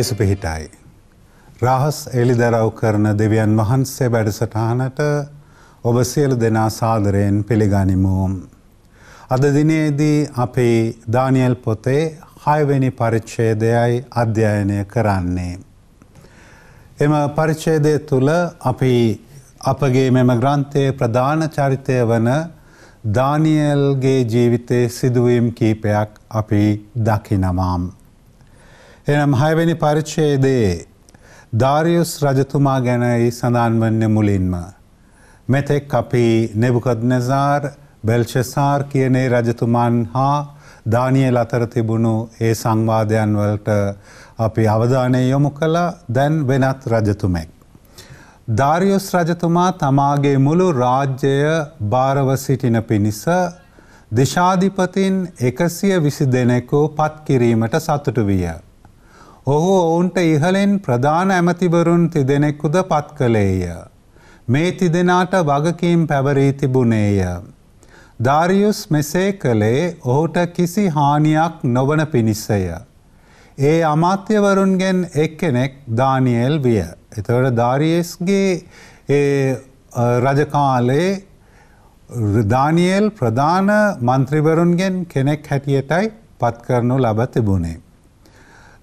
දෙසු පිහිටයි. රහස් එළිදරව් කරන දෙවියන් වහන්සේ වැඩසටහනට ඔබ සියලු දෙනා සාදරයෙන් පිළිගනිමුම්. අද දිනේදී අපි දානියල් පොතේ හයවෙනි පරිච්ඡේදයයි අධ්‍යයනය කරන්නේ. එම පරිච්ඡේදය තුළ අපි අපගේ මෙම ග්‍රන්ථයේ ප්‍රධාන චරිතය වන දානියල්ගේ ජීවිතයේ සිදුවීම් කීපයක් අපි දකිනවාම්. එනම් හයවැනි පරිච්ඡේදයේ දාරියුස් රජතුමා ගැනයි සඳහන් වන්නේ මුලින්ම. මෙතෙක් අපි නෙබුකද්නෙසාර් බෙල්ෂසාර් කියන රජතුමන් හා දානියල් අතර තිබුණු ඒ සංවාදයන් වලට අපි අවධානය යොමු කළා දැන් වෙනත් රජතුමෙක්. දාරියුස් රජතුමා තමාගේ මුළු රාජ්‍යය භාරව සිටින පිණිස දේශාධිපතින් එකසිය විසි දෙනෙකු පත්කිරීමට සතුටු විය. ඔහු ඔවුන්ට ඉහලෙන් ප්‍රධාන ඇමතිවරුන් තිදෙනෙක්කුද පත් කළේය. මේ තිදෙනාට වගකීම් පැවරී තිබුණේය. ධාරියුස් මෙසේ කළේ ඔහුට කිසි හානියක් නොවන පිණිසය. ඒ අමාත්‍යවරුන්ගෙන් එක්කෙනෙක් දානියල් විය. එතවට ධාරියස්ගේ රජකාලේ දානියල් ප්‍රධාන මන්ත්‍රිවරුන්ගෙන් කෙනෙක් හැටියටයි පත්කරනු ලබ තිබුණේ.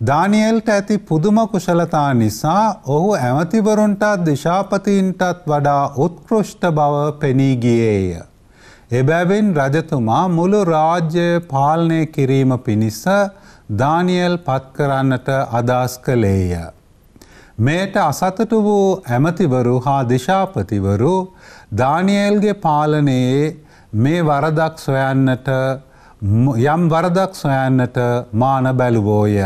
දානියෙල්ට ඇති පුදුම කුශලතා නිසා ඔහු ඇමතිවරුන්ටත් දිශාපතීන්ටත් වඩා උත්කෘෂ්ට බව පෙනී ගියේය. එබැවින් රජතුමා මුළු රාජ්‍ය පාලනය කිරීම පිණිස දානියල් පත්කරන්නට අදස් කළේය. මේට අසතට වූ ඇමතිවරු හා දිශාපතිවරු දානියල්ගේ පාලනයේ මේ වරදක් සොයන්නට යම් වරදක් සොයන්නට මාන බැලුවෝය.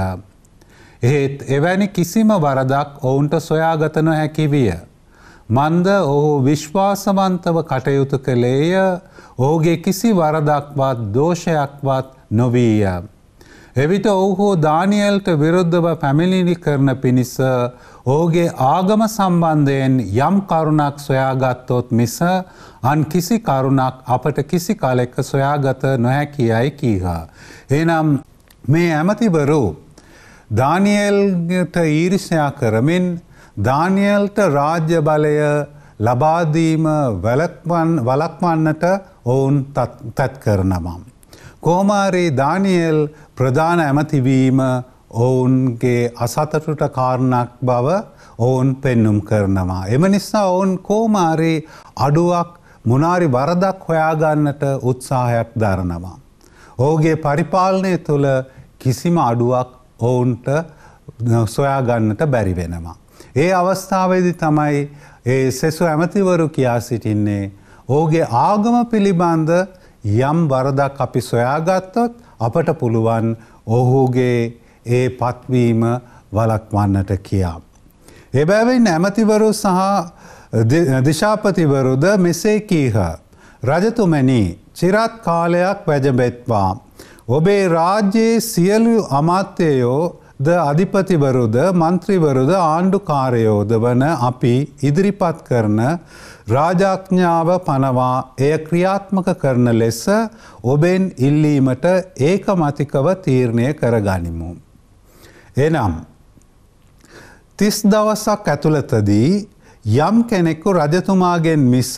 එහෙත් එවැනි කිසිම වරදක් ඔවුන්ට සොයාගතන හැකිවිය. මන්ද ඔහු විශ්වාසමන්තව කටයුතු කළේය ඕගේ කිසි වරදක්වත් දෝෂයක්වත් නොවීය. එවිට ඔහු දානියල්ට විරුද්ධව පැමිලිණි කරන පිණිස ඕගේ ආගම සම්බන්ධයෙන් යම් කරුණක් සොයාගත්තොත් මිස අන් කිසි කරුණක් අපට කිසි කලෙක්ක සොයාගත නොහැකියයි කීහා. එනම් මේ ඇමතිවරු දානියල්ගට ඊරිෂ්ණයා කරමින් දානියල්ට රාජ්‍ය බලය ලබාදීම වලක්වන්නට ඔවුන් තත් කරනමම්. කෝමාරී දානියල් ප්‍රධාන ඇමතිවීම ඔවුන්ගේ අසතටට කාරණක් බව ඔවුන් පෙන්නුම් කරනවා. එම නිසා ඔවුන් කෝමාරී අඩුවක් මුණරි වරදක් හොයාගන්නට උත්සාහයක් දරනවා. ඕගේ පරිපාලනය තුළ කිසිම අඩුවක් ඔවුන්ට සොයාගන්නට බැරි වෙනවා. ඒ අවස්ථාවේදි තමයි ඒ සෙසු ඇමතිවරු කියා සිටින්නේ ඕගේ ආගම පිළිබන්ධ යම් වරදක් අපි සොයාගත්තොත් අපට පුළුවන් ඔහුගේ ඒ පත්වීම වලක්වන්නට කියා. එබැවින් ඇමතිවරු සහ දිශාපතිවරුද මෙසේ කීහ. රජතුමැනි චිරත් කාලයක් වැජබෙත්වා. ඔබේ රාජ්‍යයේ සියලු අමාත්‍යයෝ ද අධිපතිවරුද මන්ත්‍රීවරුද ආණ්ඩුකාරයෝද වන අපි ඉදිරිපත් කරන රාජාඥාව පනවා එය ක්‍රියාත්මක කරන ලෙස ඔබෙන් ඉල්ලීමට ඒකමතිකව තීරණය කරගනිමු. එනම් තිස් දවසක් ඇතුළතදී යම් කෙනෙකු රජතුමාගෙන් මිස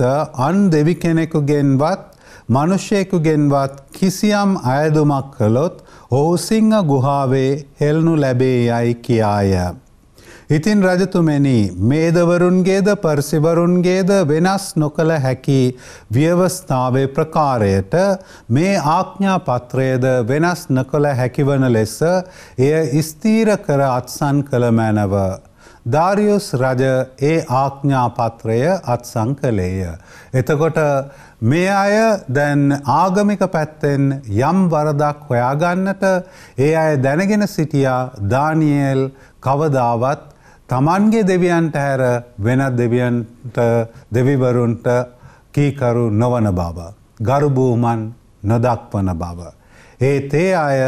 අන් දෙවි කෙනෙකුගෙන්වත් මනුෂ්‍යයකුගෙන්වත් කිසියම් අයදුමක් කළොත් ඔහු සිංහ ගුහාවේ හෙල්නු ලැබේ යයි කියාය. ඉතින් රජතුමනි මේදවරුන්ගේද පර්සිවරුන්ගේද වෙනස් නොකළ හැකි ව්‍යවස්ථාවේ ප්‍රකාරයට මේ ආඥාපත්‍රයද වෙනස් නොකළ හැකිවන ලෙස එය ස්තීර කර අත්සන් කළ මැනව. ධාරියුස් රජ ඒ ආඥාපත්‍රය අත්සං කළේය. එතකොට මේ අය දැන් ආගමික පැත්තෙන් යම් වරදක් හොයාගන්නට ඒ අය දැනගෙන සිටියා දානියල් කවදාවත් තමන්ගේ දෙවියන්ට හැර වෙනත් දෙවියන්ට දෙවිවරුන්ට කීකරු නොවන බව. ගරුබූමන් නොදක්වන බව. ඒ තේ අය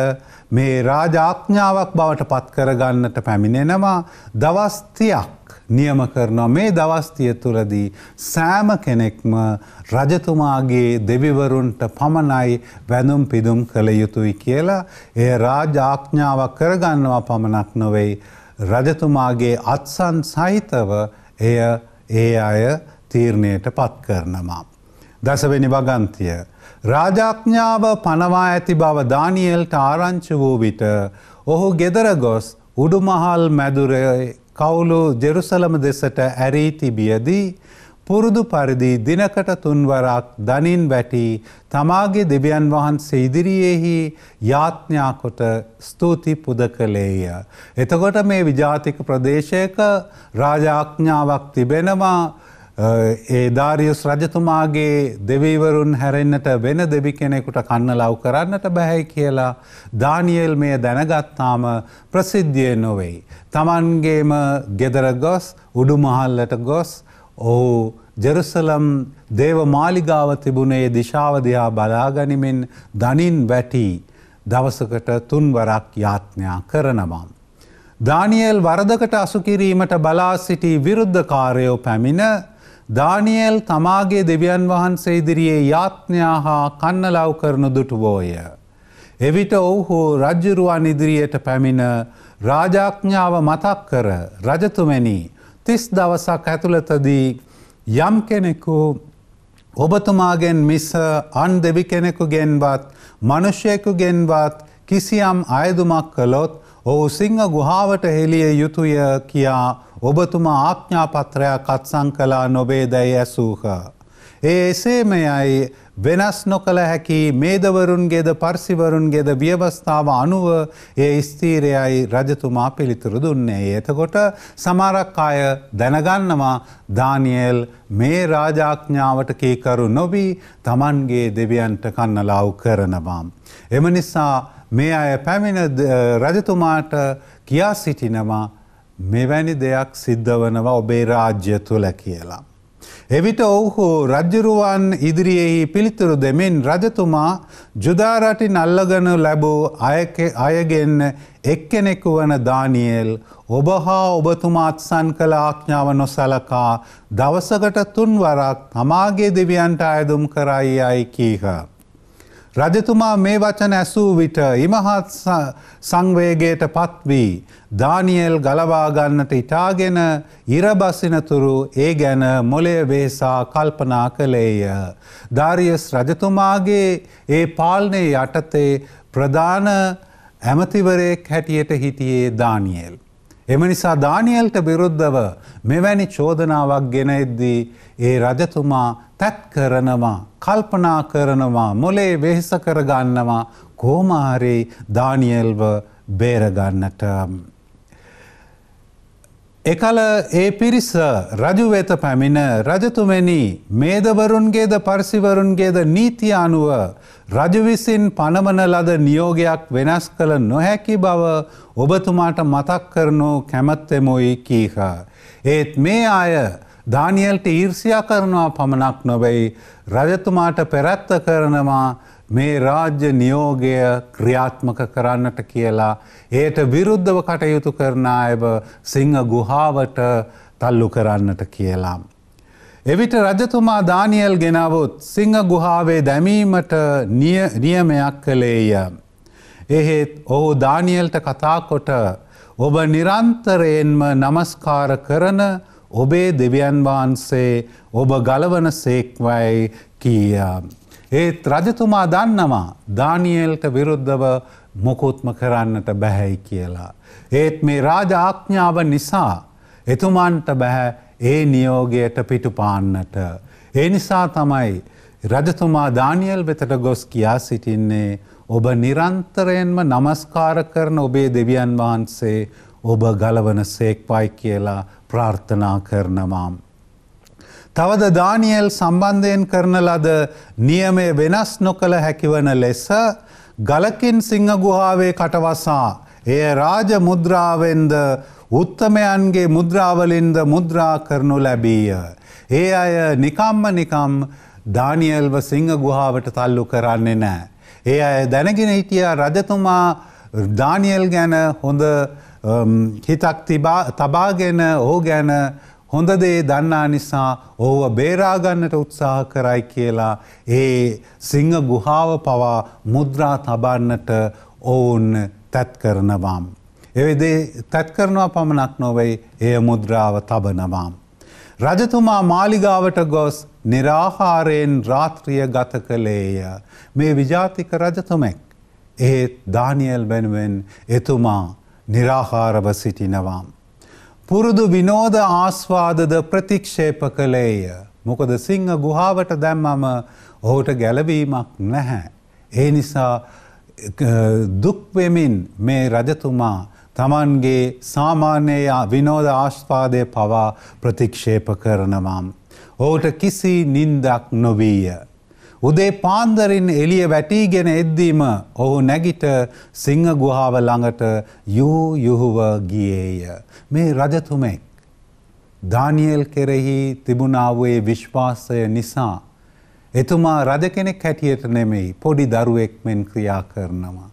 මේ රාජාඥාවක් බවට පත්කරගන්නට පැමිණෙනවා දවස්තියක්. නියම කරනවා. මේ දවස්තිය තුළදී සෑම කෙනෙක්ම රජතුමාගේ දෙවිවරුන්ට පමණයි වැඳුම් පිදුම් කළ යුතුයි කියලා ඒ රාජාඥාවක් කරගන්නවා පමණක් නොවෙයි. රජතුමාගේ අත්සන් සහිතව එය ඒ අය තීරණයට පත් කරනවා. දසවෙනි වගන්තිය. රාජාඥාව පනවා ඇති බව දානියල්ට ආරංචි වූ විට ඔහු ගෙදර ගොස් උඩුමහල් මැදුරේ කවුලු ජෙරුසලම දෙසට ඇරී තිබියදී පුරුදු පරිදි දිනකට තුන්වරක් දනින් වැටි තමාගේ දෙවියන් වහන්සේ ඉදිරියේහි යාඥාකොට ස්තුති පුද කළේය. එතකොට මේ විජාතික ප්‍රදේශයක රාජාඥාවක් තිබෙනවා ඒ ධාරියස් රජතුමාගේ දෙවීවරුන් හැරෙන්න්නට වෙන දෙවි කෙනෙකුට කන්න ලව් කරන්නට බැහැයි කියලා දානියල් මේ දැනගත්තාම ප්‍රසිද්ධිය නොවෙයි. තමන්ගේම ගෙදර ගොස් උඩුමහල්ලට ගොස් ඔහු ජෙරුසලම් දේව මාලිගාව තිබුණේ දිශාවදයා බලාගනිමින් දනින් වැටී දවසකට තුන්වරක් යාත්ඥා කරනවාම්. දානියල් වරදකට අසුකිරීමට බලා සිටි විරුද්ධකාරයෝ පැමිණ දානියල් තමාගේ දෙවියන් වහන්සේ ඉදිරියේ යාත්ඥා හා කන්නලව් කරනු දුටුවෝය. එවිට ඔවුහු රජ්ජුරුවන් ඉදිරියට පැමිණ රාජාඥාව මතක් කර රජතුමැනි තිස් දවසක් ඇතුළතදී යම් කෙනෙකු ඔබතුමාගෙන් මිස අන් දෙවි කෙනෙකු ගෙන්වත් මනුෂ්‍යයකු ගෙන්වත් කිසියම් අයදුමක් කළොත් ඔහු සිංහ ගුහාාවට හෙළිය යුතුය කියා ඔබතුමා ආඥාපත්‍රයක් අත්සං කලා නොබේදැයි ඇසූහ. ඒ එසේම යයි වෙනස් නොකළ හැකි මේදවරුන්ගේද පර්සිවරුන්ගේද ව්‍යවස්ථාව අනුව ඒ ස්තීරයයි රජතුමා පිළිතුරු දුන්නේ. එතකොට සමරක් අය දැනගන්නවා දානියල් මේ රාජාඥාවට කීකරු නොබී තමන්ගේ දෙවියන්ට කන්නලාව් කරනවාම්. එම නිසා මේ අය පැමිණ රජතුමාට කියා සිටිනවා මෙවැනි දෙයක් සිද්ධ වනවා ඔබේ රාජ්‍ය තුළ කියලා. එවිට ඔවුහු රජ්ජරුවන් ඉදිරියෙහි පිළිතුරු දෙමින් රජතුමා ජුදාරටි නල්ලගනු ලැබූ අයගෙන් එක්කෙනෙකු වන දානියල් ඔබ හා ඔබතුමා අත්සන් කළ ආඥාව නොසලකා දවසකට තුන්වරක් තමාගේ දෙවියන්ට අයදුම් කරයි අයි කීහ. රජතුමා මේ වචන ඇසූ විට ඉමහත් සංවේගයට පත්වී දානියල් ගලවාගන්නට ඉටාගෙන ඉරබසිනතුරු ඒ ගැන මොලේ වේසා කල්පනා කළේය. ධාරියස් රජතුමාගේ ඒ පාලනය යටතේ ප්‍රධාන ඇමතිවරයෙක් හැටියට හිටියේ දානියල්. එම නිසා දානියල්ට විරුද්ධව මෙවැනි චෝදනාවක් ගෙනෙද්දී ඒ රජතුමා තැත් කරනවා කල්පනා කරනවා මොලේ වෙහෙස කරගන්නවා කෝමහරි දානියල්ව බේරගන්නට එකල ඒ පිරිස රජුවෙත පැමිණ රජතුමනි මේදවරුන්ගේද පර්සිවරුන්ගේද නීති අනුව රජවිසින් පනමන ලද නියෝගයක් වෙනස් කළ නොහැකි බව ඔබතුමාට මතක් කරනු කැමත්තෙමුයි කීහ. ඒත් මේ අය දානියල්ට ඊර්සියා කරනවා පමණක් නොවෙයි රජතුමාට පෙරැත්ත කරනවා මේ රාජ්‍ය නියෝගය ක්‍රියාත්මක කරන්නට කියලා ඒට විරුද්ධව කටයුතු කරන අයව සිංහ ගුහාවට තල්ලු කරන්නට කියලා. එවිට රජතුමා දානියල් ගෙනවුත් සිංහ ගුහාවේ දැමීමට නියමයක් කළේය. එහෙත් ඔහු දානියල්ට කතාකොට ඔබ නිරන්තරයෙන්ම නමස්කාර කරන ඔබේ දෙවියන් වහන්සේ ඔබ ගලවන සේක්වයි කියයා. ඒත් රජතුමා දන්නවා දානියල්ට විරුද්ධව මොකුත්ම කරන්නට බැහැයි කියලා. ඒත් මේ රාජආඥාව නිසා එතුමන්ට බැහැ ඒ නියෝගයට පිටුපාන්නට. ඒ නිසා තමයි රජතුමා දානියල් වෙතට ගොස් කියා සිටින්නේ ඔබ නිරන්තරයෙන්ම නමස්කාර කරන ඔබේ දෙවියන් වහන්සේ ඔබ ගලවන සේක්පයි කියලා ප්‍රාර්ථනා කරනවාම්. තවද දානියල් සම්බන්ධයෙන් කරන ලද නියමය වෙනස් නොකළ හැකිවන ලෙස ගලකින් සිංහගුහාවේ කටවසා. එය රාජ මුද්‍රාවෙන්ද උත්තමයන්ගේ මුද්‍රාවලින්ද මුද්‍රා කරනු ලැබීය. ඒ අය නිකම්ම නිකම් දානියල්ව සිංහ ගුහාාවට තල්ලු කරන්නේ නෑ. ඒ අය දැනගෙන හිටිය රජතුමා දානියල් ගැන හොඳ හිතක් තබාගෙන ඕ ගැන හොඳ දේ දන්නා නිසා ඕව බේරාගන්නට උත්සාහ කරයි කියලා ඒ සිංහ ගුහාව පවා මුද්‍රා තබන්නට ඔවුන් තැත් කරනවාම්. එවිදේ තැත් කරනවා පමණක් නොවෙයි එය මුද්‍රාව තබනවාම්. රජතුමා මාලිගාවට ගොස් නිරාහාරයෙන් රාත්‍රිය ගත කළේය. මේ විජාතික රජතුමෙක්. ඒත් දානියල් වෙනුවෙන් එතුමා නිරාහාරව සිටිනවාම්. පුරුදු විනෝධ ආස්වාදද ප්‍රතික්ෂේප කළේය. මොකද සිංහ ගුහාාවට දැම්මම ඔහුට ගැලවීමක් නැහැ. ඒ නිසා දුක්වෙමින් මේ රජතුමා තමන්ගේ සාමාන්‍යය විනෝධ ආශ්පාදය පවා ප්‍රතික්ෂේප කරනවාම්. ඕට කිසි නින්දක් නොවීය. උදේ පාන්දරින් එළිය වැටීගෙන එද්දීම ඔහු නැගිට සිංහ ගුහාව ළඟට යූ යුහුව ගියේය. මේ රජතුමෙක්. දානියල් කෙරෙහි තිබුණාවේ විශ්වාසය නිසා. එතුමා රජ කෙනෙක් හැටියට නෙමෙයි පොඩි දරුවෙක් මෙන් ක්‍රියා කරනවා.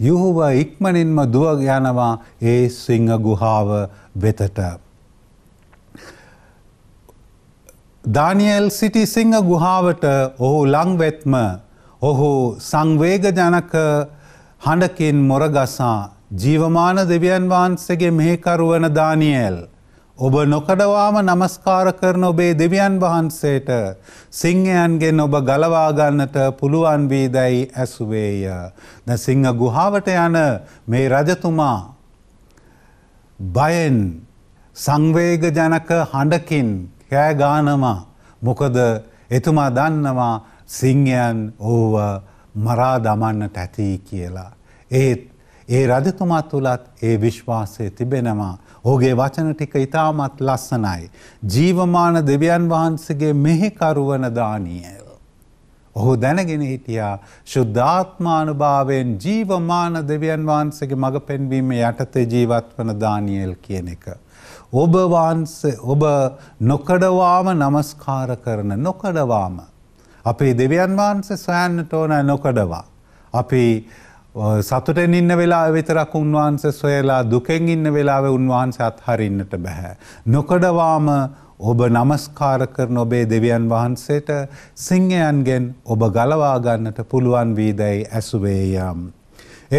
යුහුව ඉක්මනින්ම දුවගයනවා ඒ සිංහ ගුහාව වෙතට. දානියල් සිටිසිංහ ගුහාාවට ඔහු ලංවෙත්ම ඔහු සංවේගජනක හඬකින් මොරගසා ජීවමාන දෙවියන් වහන්සේගේ මෙහිකරුවන දානියල්. ඔබ නොකඩවාම නමස්කාර කරන ඔබේ දෙවියන් වහන්සේට සිංහයන්ගෙන් ඔබ ගලවාගන්නට පුළුවන් වීදැයි ඇසුවේය. ද සිංහ ගුහාාවට යන මේ රජතුමා බයෙන් සංවේගජනක හඬකින් කෑ ගානවා. මොකද එතුමා දන්නවා සිංහයන් ඕව මරා දමන්නට ඇති කියලා. ඒත් ඒ රජතුමා තුළත් ඒ විශ්වාසය තිබෙනවා. ඕගේ වචන ටික ඉතාමත් ලස්සනයි. ජීවමාන දෙවියන් වහන්සගේ මෙහිකරුවන දානියල්. ඔහු දැනගෙන හිටියා ශුද්ධාත්මානුභාවයෙන් ජීවමාන දෙවියන් වහන්සගේ මඟ පෙන්වීම යටතේ ජීවත් වන දානියල් කියන එක. ඔබ වහන්සේ ඔබ නොකඩවාම নমස්කාර කරන නොකඩවාම අපේ දෙවියන් වහන්සේ සොයන්නට ඕන නොකඩවා අපි සතුටෙන් ඉන්න වෙලා විතරක් උන්වහන්සේ සොයලා දුකෙන් ඉන්න වෙලාවේ උන්වහන්සේ අත්හරින්නට බෑ නොකඩවාම ඔබ নমස්කාර කරන ඔබේ දෙවියන් වහන්සේට සිංහයන්ගෙන් ඔබ ගලවා ගන්නට පුළුවන් වීදයි ඇසුවේ යම්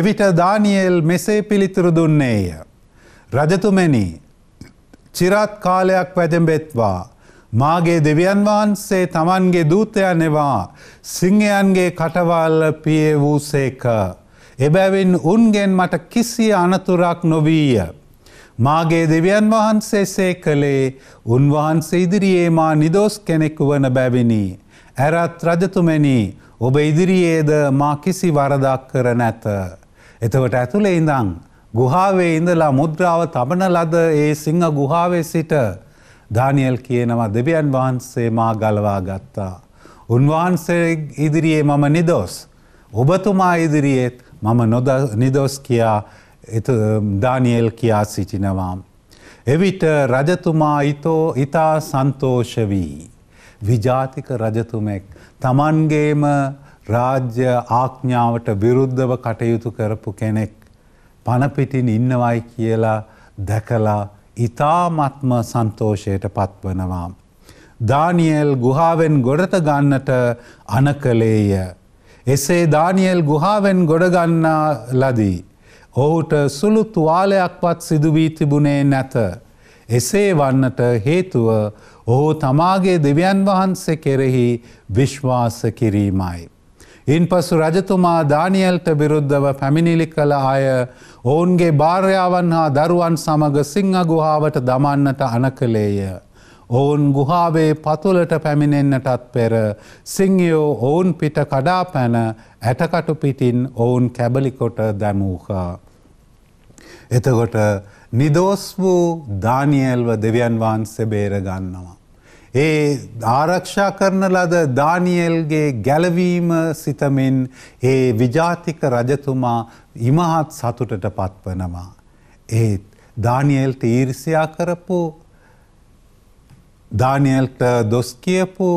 එවිට දානියෙල් මෙසේ පිළිතුරු දුන්නේය රජතුමනි චිරාත් කාලයක් වැදඹෙත්වා. මාගේ දෙවියන් වහන්සේ තමන්ගේ දූතයනෙවා සිංහයන්ගේ කටවල්ල පිය වූ සේක. එබැවින් උන්ගෙන් මට කිසි අනතුරක් නොවීය. මාගේ දෙවියන් වහන්සේ සේ කළේ උන්වහන්සේ ඉදිරියේ මා නිදෝස් කෙනෙකු වන බැවිනි. ඇරත් රජතුමනි ඔබ ඉදිරියේද මා කිසි වරදක් කර නැත. එතවට ඇතුළේ ඉඳං. ගුහාවේ ඉඳලා මුද්‍රාව තබන ලද ඒ සිංහ ගුහාවේ සිට ධානියල් කියනවා දෙවියන් වහන්සේ මා ගලවා ගත්තා. උන්වහන්සේ ඉදිරියේ මම නිදොස්. ඔබතුමා ඉදිරියේත් මම නිදොස් කියා දානියල් කියා සිටිනවා. එවිට රජතුමා ඉතෝ ඉතා සන්තෝෂ වී. විජාතික රජතුමෙක් තමන්ගේම රාජ්‍ය ආඥාවට විරුද්ධව කටයුතු කරපු කෙනෙක් පණපිටින් ඉන්නවයි කියලා දැකලා ඉතාමත්ම සන්තෝෂයට පත්වනවා. දානියල් ගුහාවෙන් ගොඩට ගන්නට අනකලේය. එසේ දානියල් ගුහාවෙන් ගොඩගන්නා ලදී. ඔහුට සුළු තුවාලයක්වත් සිදුවී තිබුණේ නැත. එසේ වන්නට හේතුව ඔහු තමාගේ දෙවියන් වහන්සේ කෙරෙහි විශ්වාස කිරීමයි. ඉන් පසු රජතුමා දානියල්ට විරුද්ධව පැමිණිලි කළ අය ඔවුන්ගේ භාර්යාවන් හා දරුවන් සමඟ සිංහ ගුහාාවට දමන්නට අන කළේය. ඔවුන් ගුහාාවේ පතුලට පැමිණෙන්න්නටත් පෙර සිංහයෝ ඔවුන් පිට කඩා පැන ඇටකටු පිටින් ඔවුන් කැබලිකොට දැමූකා. එතකොට නිදෝස් වූ දානියල්ව දෙවියන් වහන්සේ බේරගන්නවා. ඒ ආරක්ෂා කරන ලද දානියල්ගේ ගැලවීම සිතමින් ඒ විජාතික රජතුමා ඉමහත් සතුටට පත්වනවා. ඒත් දානියල්ට ඊර්සියා කරපු දානියල්ට දොස් කියපු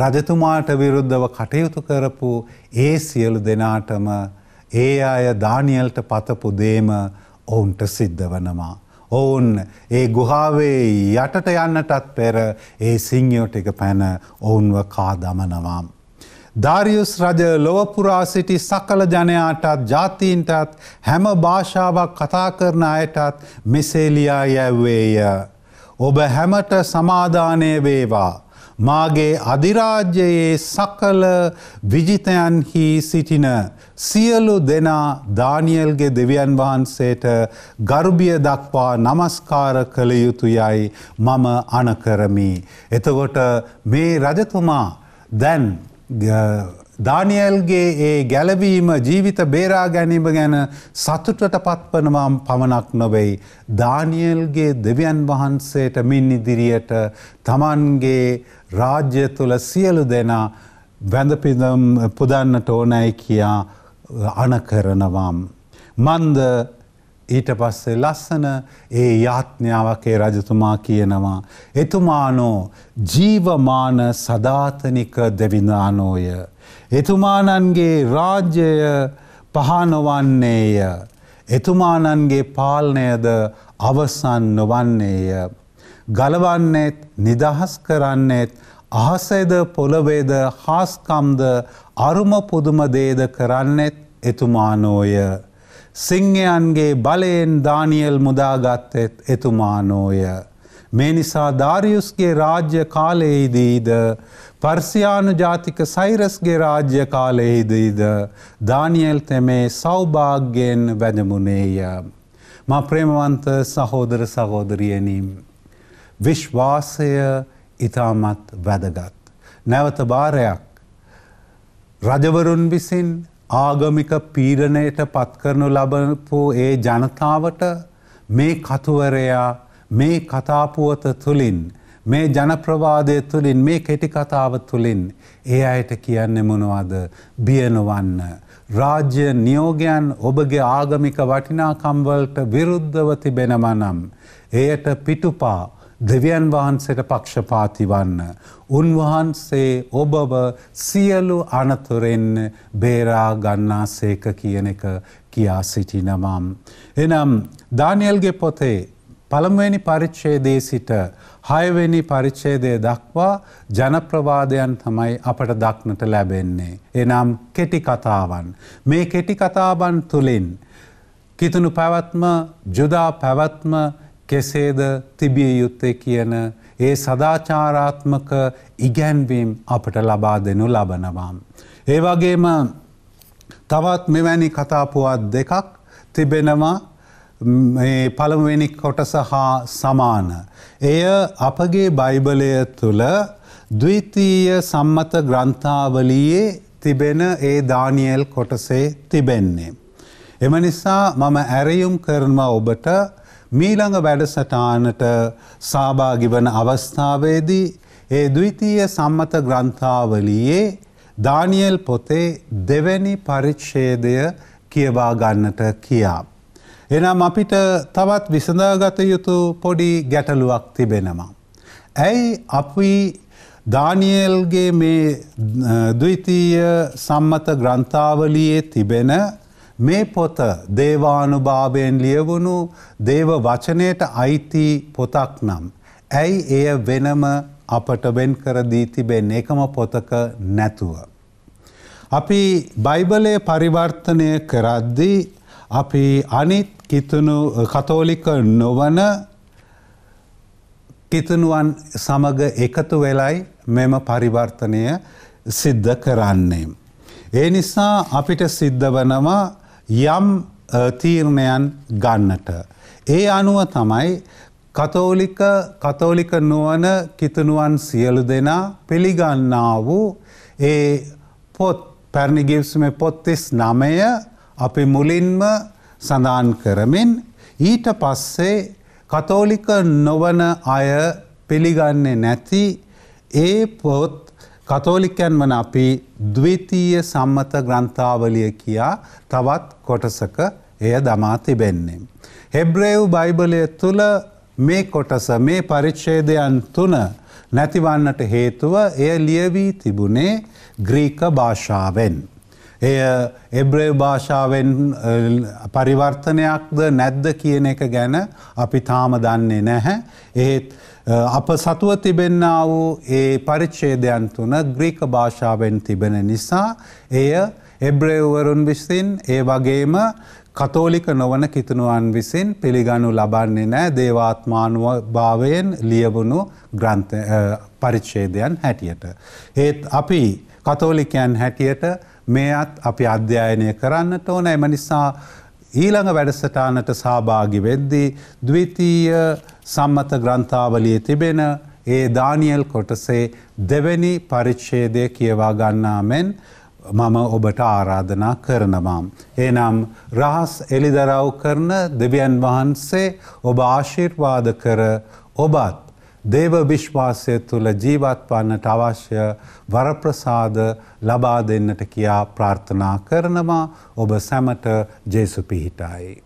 රජතුමාට විරුද්ධව කටයුතු කරපු ඒ සියලු දෙනාටම ඒ අය දානියල්ට පතපු දේම ඔවුන්ට සිද්ධ වනවා. ඔවුන් ඒ ගුහාවේ යටට යන්නටත් පෙර ඒ සිංහයෝට එක පැන ඔවුන්ව කා දමනවාම්. ධාරියුස් රජ ලොවපුරා සිටි සකල ජනයාටත් ජාතීන්ටත් හැම භාෂාවක් කතා කරන අයටත් මෙසේලියා යැව්වේය. ඔබ හැමට සමාධානය වේවා. මාගේ අධිරාජ්‍යයේ සකල විජිතයන්හි සිටින සියලු දෙනා දානියල්ගේ දෙවියන් වහන්සේට ගර්භිය දක්වා නමස්කාර කළ යුතුයයි මම අනකරමි. එතකොට මේ රජතුමා දැන් දානියල්ගේ ඒ ගැලවීම ජීවිත බේරා ගැනීම ගැන සතුටට පත්වනවාම් පමණක් නොවෙයි. දානියල්ගේ දෙවියන් වහන්සේට මින් ඉදිරියට තමන්ගේ රාජ්‍ය තුළ සියලු දෙනා වැඳපිදම් පුදන්නට ඕනැයි කියා අනකරනවාම්. මන්ද ඊට පස්සේ ලස්සන ඒ යාත්ඥාවකේ රජතුමා කියනවා. එතුමානෝ ජීවමාන සධාතනික දෙවිනානෝය. එතුමානන්ගේ රාජ්‍යය පහනොවන්නේය. එතුමානන්ගේ පාලනයද අවසන් නොවන්නේය. ගලවන්නේත් නිදහස් කරන්නේත් අහසේද පොළවේද හාස්කම්ද අරුම පුදුමදේද කරන්නේත් එතුමානෝය. සිංහයන්ගේ බලයෙන් දානියල් මුදාගත්තෙත් එතුමානෝය. මේ නිසා ධාරියුස්ගේ රාජ්‍ය කාලයේදීද පර්සියානු ජාතික සයිරස්ගේ රාජ්‍ය කාලයෙහිදීද දානියල් තෙමේ සෞභාග්‍යයෙන් වැදමුණේය. මා ප්‍රේමවන්ත සහෝදර සහෝදරියනීම්. විශ්වාසය ඉතාමත් වැදගත්. නැවත භාරයක් රජවරුන් විසින් ආගමික පීඩනයට පත්කරනු ලබපු ඒ ජනතාවට මේ කතුවරයා මේ කතාපුවත තුළින් මේ ජනප්‍රවාදය තුළින් මේ කෙටිකතාව තුළින් ඒ අයට කියන්න මොනවද බියනොවන්න. රාජ්‍ය නියෝගයන් ඔබගේ ආගමික වටිනාකම්වලට විරුද්ධව තිබෙනමනම්. එයට පිටුපා දෙවියන් වහන්සේට පක්ෂපාතිවන්න. උන්වහන්සේ ඔබව සියලු අනතුරෙන් බේරා ගන්නාසේක කියන එක කියා සිටිනමම්. එනම් දානියල්ගේ පොතේ පළමුවැනි පරිච්ඡේදේ සිට හයවෙනි පරිච්ඡේදය දක්වා ජනප්‍රවාදයන් තමයි අපට දක්නට ලැබෙන්නේ. එනම් කෙටි කතාවන්. මේ කෙටි කතාවන් තුළින් කිතුුණු පැවත්ම ජුදා පැවත්ම කෙසේද තිබිය යුත්තේ කියන ඒ සදාචාරාත්මක ඉගැන්වීම් අපට ලබා දෙනු ලබනවාම්. ඒ වගේම තවත් මෙවැනි කතාපුවත් දෙකක් තිබෙනවා පළමුවෙනි කොටස හා සමාන. එය අපගේ බයිබලය තුළ දවිතීය සම්මත ග්‍රන්ථාවලියේ තිබෙන ඒ දානියල් කොටසේ තිබෙන්නේ. එම නිසා මම ඇරයුම් කරනව ඔබට මීළඟ වැඩසටානට සභාගිවන අවස්ථාවේදී ඒ දවිතීය සම්මත ග්‍රන්ථාවලියේ දානියල් පොතේ දෙවැනි පරිච්ෂේදය කියවා ගන්නට කියා. එනම් අපිට තවත් විසඳාගත යුතු පොඩි ගැටලුවක් තිබෙනවා. ඇයි අපි දානියල්ගේ මේ දවිතීය සම්මත ග්‍රන්ථාවලියේ තිබෙන මේ පොත දේවානුභාවයෙන් ලියවුණු දේව වචනයට අයිති පොතක් නම්. ඇයි එය වෙනම අපට වෙන් කරදී තිබෙන් එකම පොතක නැතුව. අපි බයිබලය පරිවර්තනය කරද්දි අපි අනිත් කිතුුණු කතෝලික නොවන කිතුනුවන් සමඟ එකතු වෙලයි මෙම පරිවර්තනය සිද්ධ කරන්නේ. ඒ නිසා අපිට සිද්ධ වනවා යම් තීරණයන් ගන්නට. ඒ අනුව තමයි කතෝලික කතෝලික නුවන කිතනුවන් සියලු දෙනා පිළිගන්නා වූ ඒ පොත් පැරණිගිව්සම පොත්තිස් නමය අපි මුලින්ම සඳහන් කරමින් ඊට පස්සේ කතෝලික නොවන අය පිළිගන්නේ නැති ඒ පොත් කතෝලිකයන් වන අපි ද්විතීය සම්මත ග්‍රන්ථාවලිය කියා තවත් කොටසක එය දමා තිබෙන්නේ. හෙබ්‍රේව් බයිබලය තුළ මේ කොටස මේ පරිච්ඡේදයන් තුන නැතිවන්නට හේතුව එය ලියවී තිබුණේ ග්‍රීක භාෂාවෙන්. එය එබ්‍රේ භාෂාවෙන් පරිවර්තනයක්ද නැද්ද කියන එක ගැන අපි තාම දන්නේ නැහැ. ඒත් අප සතුව තිබෙන්න වූ ඒ පරිච්ඡේදයන් තුන ග්‍රීක භාෂාවෙන් තිබෙන නිසා එය එබ්‍රේවරුන් විසින් ඒ වගේම කතෝලික නොවන කිතුණුවන් විසින් පිළිගනු ලබන්නේ නෑ දේවාත්මානුව භාවයෙන් ලියවුණු ග්‍රන්ථ පරිච්ඡේදයන් හැටියට. ඒත් අපි කතෝලිකයන් හැටියට මේත් අපි අධ්‍යයනය කරන්නට ඕන එම නිසා ඊළඟ වැඩසටානට සහභාගි වෙද්දී දවිතීය සම්මත ග්‍රන්ථාවලිය තිබෙන ඒ දානියල් කොටසේ දෙවැනි පරිච්ෂේදය කියවා ගන්නා මෙන් මම ඔබට ආරාධනා කරනවා. එනම් රහස් එළිදරව් කරන දෙවියන් වහන්සේ ඔබ ආශිර්වාද කර ඔබත් දේව විශ්වාසය තුළ ජීවත්වන්නට අවශ්‍ය වරප්‍රසාද ලබා දෙන්නට කියා ප්‍රාර්ථනා කරනවා ඔබ සැමට ජේසු පිහිටයි.